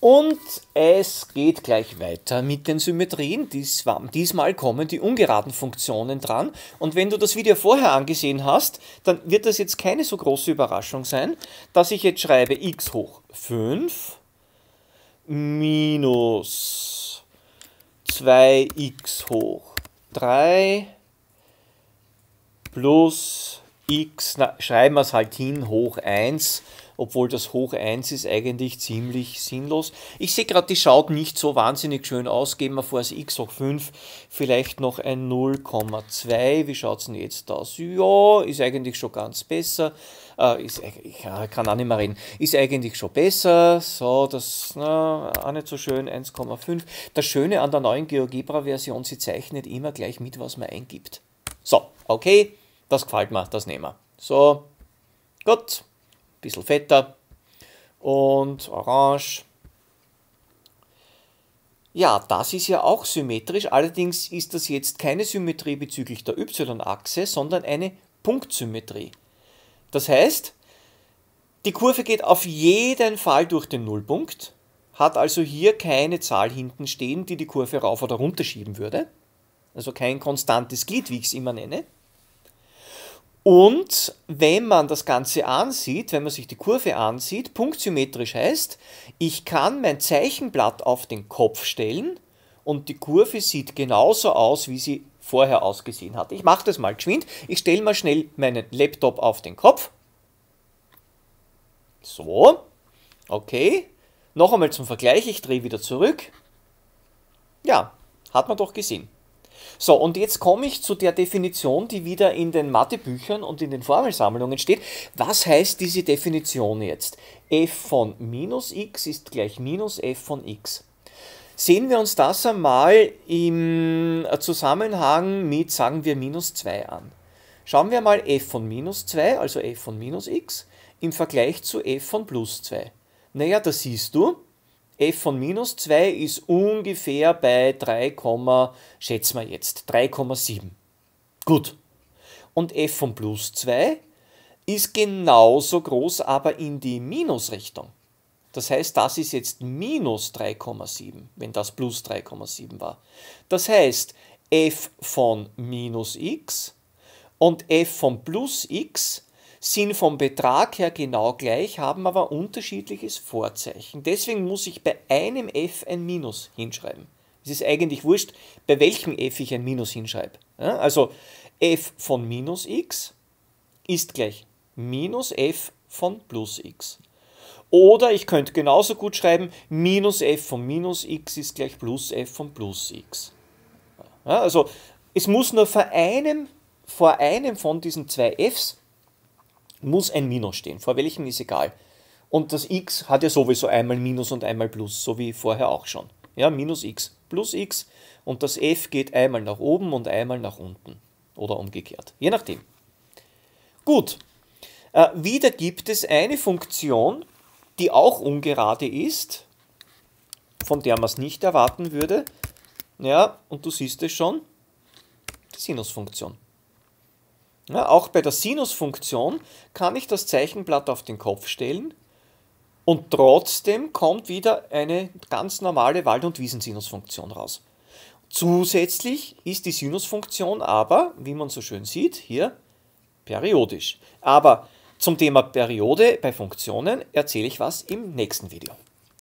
Und es geht gleich weiter mit den Symmetrien. Dies, diesmal kommen die ungeraden Funktionen dran. Und wenn du das Video vorher angesehen hast, dann wird das jetzt keine so große Überraschung sein, dass ich jetzt schreibe x hoch 5 minus 2x hoch 3 plus x, na, schreiben wir es halt hin, hoch 1, obwohl das hoch 1 ist eigentlich ziemlich sinnlos. Ich sehe gerade, die schaut nicht so wahnsinnig schön aus, geben wir vor als x hoch 5 vielleicht noch ein 0,2. Wie schaut es denn jetzt aus? Ja, ist eigentlich schon ganz besser. Äh, ist, ich kann auch nicht mehr reden. Ist eigentlich schon besser. So, das na, auch nicht so schön, 1,5. Das Schöne an der neuen GeoGebra-Version, sie zeichnet immer gleich mit, was man eingibt. So, okay. Das gefällt mir, das nehmen wir. So, gut. Ein bisschen fetter. Und orange. Ja, das ist ja auch symmetrisch, allerdings ist das jetzt keine Symmetrie bezüglich der y-Achse, sondern eine Punktsymmetrie. Das heißt, die Kurve geht auf jeden Fall durch den Nullpunkt, hat also hier keine Zahl hinten stehen, die die Kurve rauf oder runter schieben würde. Also kein konstantes Glied, wie ich es immer nenne. Und wenn man das Ganze ansieht, wenn man sich die Kurve ansieht, punktsymmetrisch heißt, ich kann mein Zeichenblatt auf den Kopf stellen und die Kurve sieht genauso aus, wie sie vorher ausgesehen hat. Ich mache das mal geschwind. Ich stelle mal schnell meinen Laptop auf den Kopf. So, okay. Noch einmal zum Vergleich, ich drehe wieder zurück. Ja, hat man doch gesehen. So, und jetzt komme ich zu der Definition, die wieder in den Mathebüchern und in den Formelsammlungen steht. Was heißt diese Definition jetzt? f von minus x ist gleich minus f von x. Sehen wir uns das einmal im Zusammenhang mit, sagen wir, minus 2 an. Schauen wir mal f von minus 2, also f von minus x, im Vergleich zu f von plus 2. Naja, da siehst du, f von minus 2 ist ungefähr bei 3, schätzen wir jetzt, 3,7. Gut. Und f von plus 2 ist genauso groß, aber in die Minusrichtung. Das heißt, das ist jetzt minus 3,7, wenn das plus 3,7 war. Das heißt, f von minus x und f von plus x sind vom Betrag her genau gleich, haben aber unterschiedliches Vorzeichen. Deswegen muss ich bei einem f ein Minus hinschreiben. Es ist eigentlich wurscht, bei welchem f ich ein Minus hinschreibe. Ja, also f von minus x ist gleich minus f von plus x. Oder ich könnte genauso gut schreiben, minus f von minus x ist gleich plus f von plus x. Ja, also es muss nur vor einem, vor einem von diesen zwei f's muss ein Minus stehen, vor welchem ist egal. Und das x hat ja sowieso einmal Minus und einmal Plus, so wie vorher auch schon. Ja, Minus x plus x und das f geht einmal nach oben und einmal nach unten oder umgekehrt, je nachdem. Gut, äh, wieder gibt es eine Funktion, die auch ungerade ist, von der man es nicht erwarten würde. Ja, und du siehst es schon, die Sinusfunktion. Ja, auch bei der Sinusfunktion kann ich das Zeichenblatt auf den Kopf stellen und trotzdem kommt wieder eine ganz normale Wald- und Wiesensinusfunktion raus. Zusätzlich ist die Sinusfunktion aber, wie man so schön sieht, hier periodisch. Aber zum Thema Periode bei Funktionen erzähle ich was im nächsten Video.